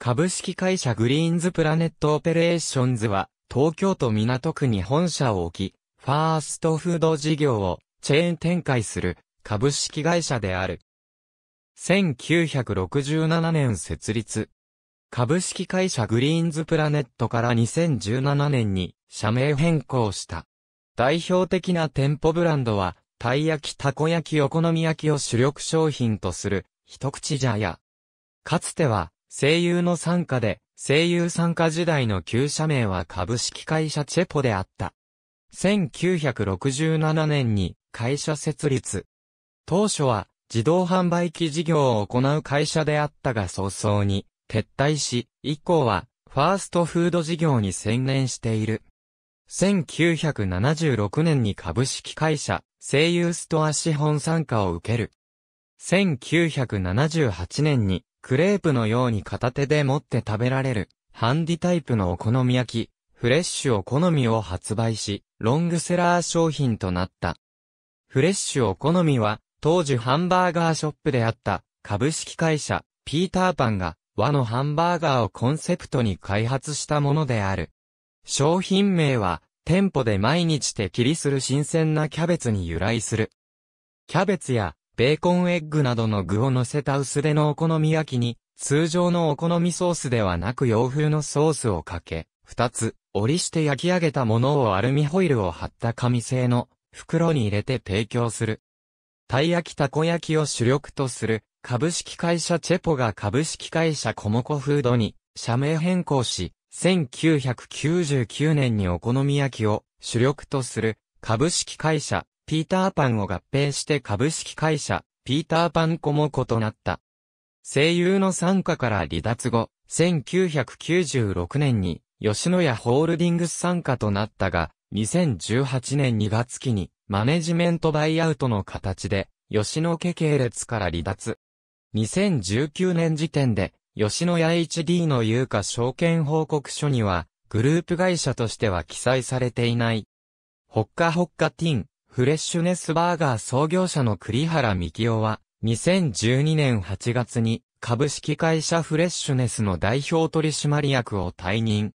株式会社グリーンズプラネットオペレーションズは、東京都港区に本社を置き、ファーストフード事業をチェーン展開する株式会社である。1967年設立。株式会社グリーンズプラネットから2017年に社名変更した。代表的な店舗ブランドは、たい焼きたこ焼きお好み焼きを主力商品とする、一口茶屋。かつては、声優の参加で、声優参加時代の旧社名は株式会社チェポであった。1967年に会社設立。当初は自動販売機事業を行う会社であったが早々に撤退し、以降はファーストフード事業に専念している。1976年に株式会社声優ストア資本参加を受ける。1978年にクレープのように片手で持って食べられる、ハンディタイプのお好み焼き、フレッシュお好みを発売し、ロングセラー商品となった。フレッシュお好みは、当時ハンバーガーショップであった株式会社ピーターパンが和のハンバーガーをコンセプトに開発したものである。商品名は店舗で毎日手切りする新鮮なキャベツに由来する。キャベツやベーコンエッグなどの具を乗せた薄手のお好み焼きに、通常のお好みソースではなく洋風のソースをかけ、二つ、折りして焼き上げたものをアルミホイルを貼った紙製の袋に入れて提供する。たい焼きたこ焼きを主力とする株式会社チェポが株式会社コモコフードに社名変更し、1999年にお好み焼きを主力とする株式会社ピーターパンを合併して株式会社、ピーターパンコも異なった。声優の参加から離脱後、1996年に、吉野家ホールディングス参加となったが、2018年2月期に、マネジメントバイアウトの形で、吉野家系列から離脱。2019年時点で、吉野家 HD の有価証券報告書には、グループ会社としては記載されていない。ほっかほっかティン、フレッシュネスバーガー創業者の栗原幹夫は、2012年8月に株式会社フレッシュネスの代表取締役を退任。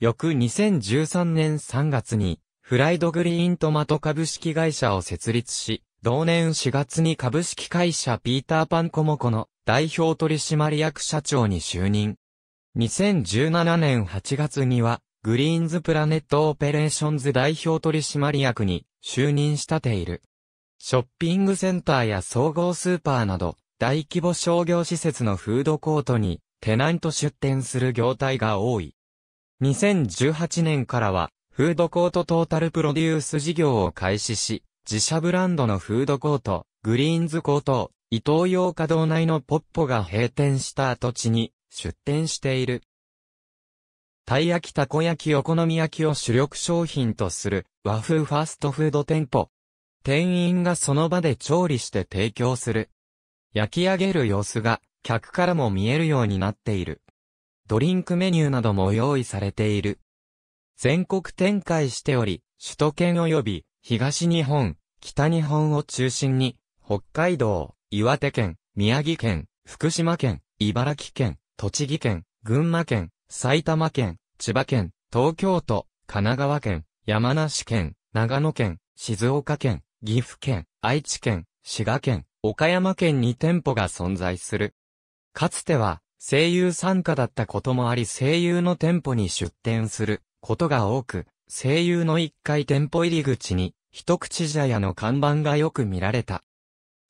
翌2013年3月に、フライドグリーントマト株式会社を設立し、同年4月に株式会社ピーターパンコモコの代表取締役社長に就任。2017年8月には、グリーンズプラネットオペレーションズ代表取締役に就任したている。ショッピングセンターや総合スーパーなど、大規模商業施設のフードコートにテナント出店する業態が多い。2018年からは、フードコートトータルプロデュース事業を開始し、自社ブランドのフードコート、グリーンズコート、伊東洋華堂内のポッポが閉店した跡地に出店している。たい焼きたこ焼きお好み焼きを主力商品とする和風ファストフード店舗。店員がその場で調理して提供する。焼き上げる様子が客からも見えるようになっている。ドリンクメニューなども用意されている。全国展開しており、首都圏及び東日本、北日本を中心に、北海道、岩手県、宮城県、福島県、茨城県、栃木県、群馬県、埼玉県、千葉県、東京都、神奈川県、山梨県、長野県、静岡県、岐阜県、愛知県、滋賀県、岡山県に店舗が存在する。かつては、声優参加だったこともあり声優の店舗に出店することが多く、声優の1階店舗入り口に、一口茶屋の看板がよく見られた。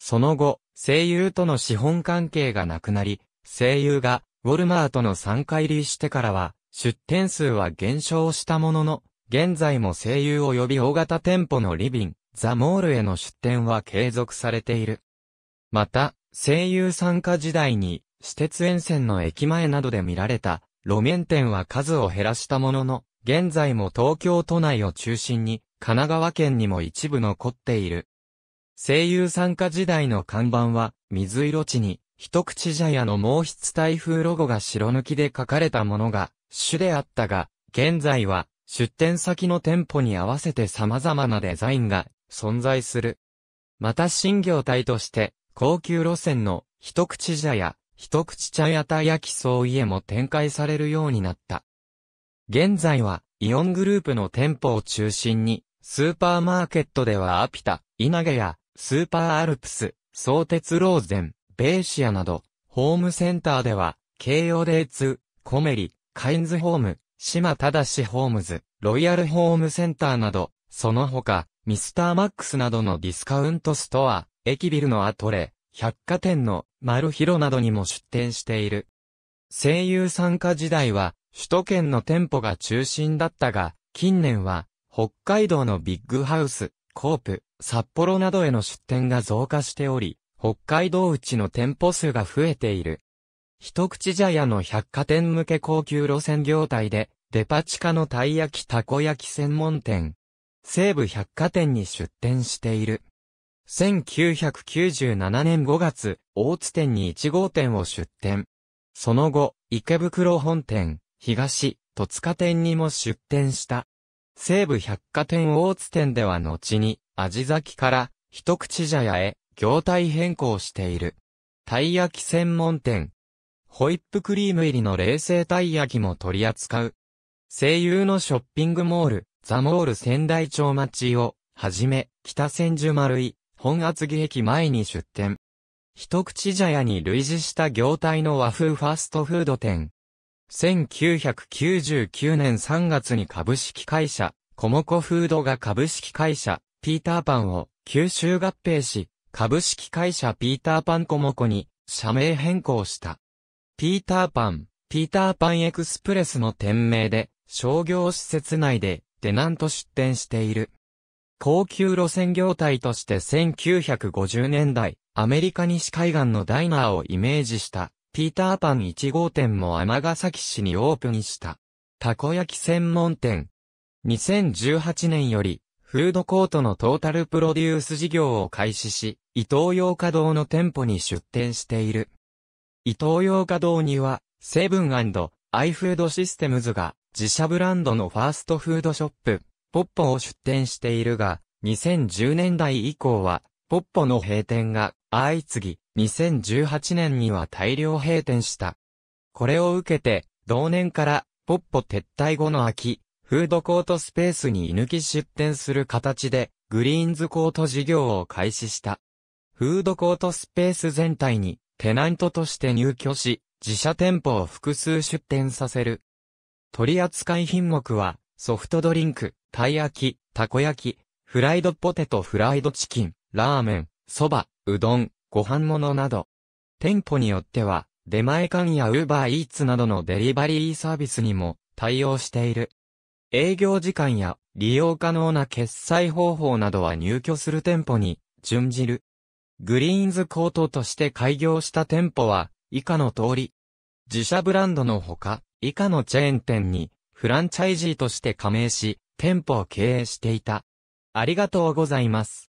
その後、声優との資本関係がなくなり、声優がウォルマートの3回入りしてからは、出店数は減少したものの、現在も声優及び大型店舗のリビン、ザ・モールへの出店は継続されている。また、声優参加時代に、私鉄沿線の駅前などで見られた、路面店は数を減らしたものの、現在も東京都内を中心に、神奈川県にも一部残っている。声優参加時代の看板は、水色地に、一口茶屋の毛筆台風ロゴが白抜きで書かれたものが主であったが、現在は出店先の店舗に合わせて様々なデザインが存在する。また新業態として高級路線の一口茶屋、一口茶屋た焼きそう家も展開されるようになった。現在はイオングループの店舗を中心にスーパーマーケットではアピタ、稲毛や、スーパーアルプス、相鉄ローゼン、ベーシアなど、ホームセンターでは、京葉デーツ、コメリ、カインズホーム、島正ホームズ、ロイヤルホームセンターなど、その他、ミスターマックスなどのディスカウントストア、駅ビルのアトレ、百貨店の丸広などにも出店している。声優参加時代は、首都圏の店舗が中心だったが、近年は、北海道のビッグハウス、コープ、札幌などへの出店が増加しており、北海道内の店舗数が増えている。一口茶屋の百貨店向け高級路線業態で、デパ地下のたい焼きたこ焼き専門店。西武百貨店に出店している。1997年5月、大津店に1号店を出店。その後、池袋本店、東、戸塚店にも出店した。西武百貨店大津店では後に、味咲きから、一口茶屋へ、業態変更している。たい焼き専門店。ホイップクリーム入りの冷製たい焼きも取り扱う。声優のショッピングモール、ザモール仙台町町を、はじめ、北千住丸井、本厚木駅前に出店。一口茶屋に類似した業態の和風ファストフード店。1999年3月に株式会社、コモコフードが株式会社、ピーターパンを九州合併し、株式会社ピーターパンコモコに社名変更した。ピーターパン、ピーターパンエクスプレスの店名で商業施設内でデナント出店している。高級路線業態として1950年代、アメリカ西海岸のダイナーをイメージした、ピーターパン1号店も尼崎市にオープンした。たこ焼き専門店。2018年より、フードコートのトータルプロデュース事業を開始し、伊東洋華堂の店舗に出店している。伊東洋華堂には、セブンアイフードシステムズが自社ブランドのファーストフードショップ、ポッポを出店しているが、2010年代以降は、ポッポの閉店が相次ぎ、2018年には大量閉店した。これを受けて、同年から、ポッポ撤退後の秋、フードコートスペースに居抜き出店する形で、グリーンズコート事業を開始した。フードコートスペース全体に、テナントとして入居し、自社店舗を複数出店させる。取扱品目は、ソフトドリンク、たい焼き、たこ焼き、フライドポテトフライドチキン、ラーメン、そば、うどん、ご飯物など。店舗によっては、出前館やウーバーイーツなどのデリバリーサービスにも対応している。営業時間や利用可能な決済方法などは入居する店舗に準じる。グリーンズコートとして開業した店舗は以下の通り。自社ブランドのほか以下のチェーン店にフランチャイジーとして加盟し店舗を経営していた。ありがとうございます。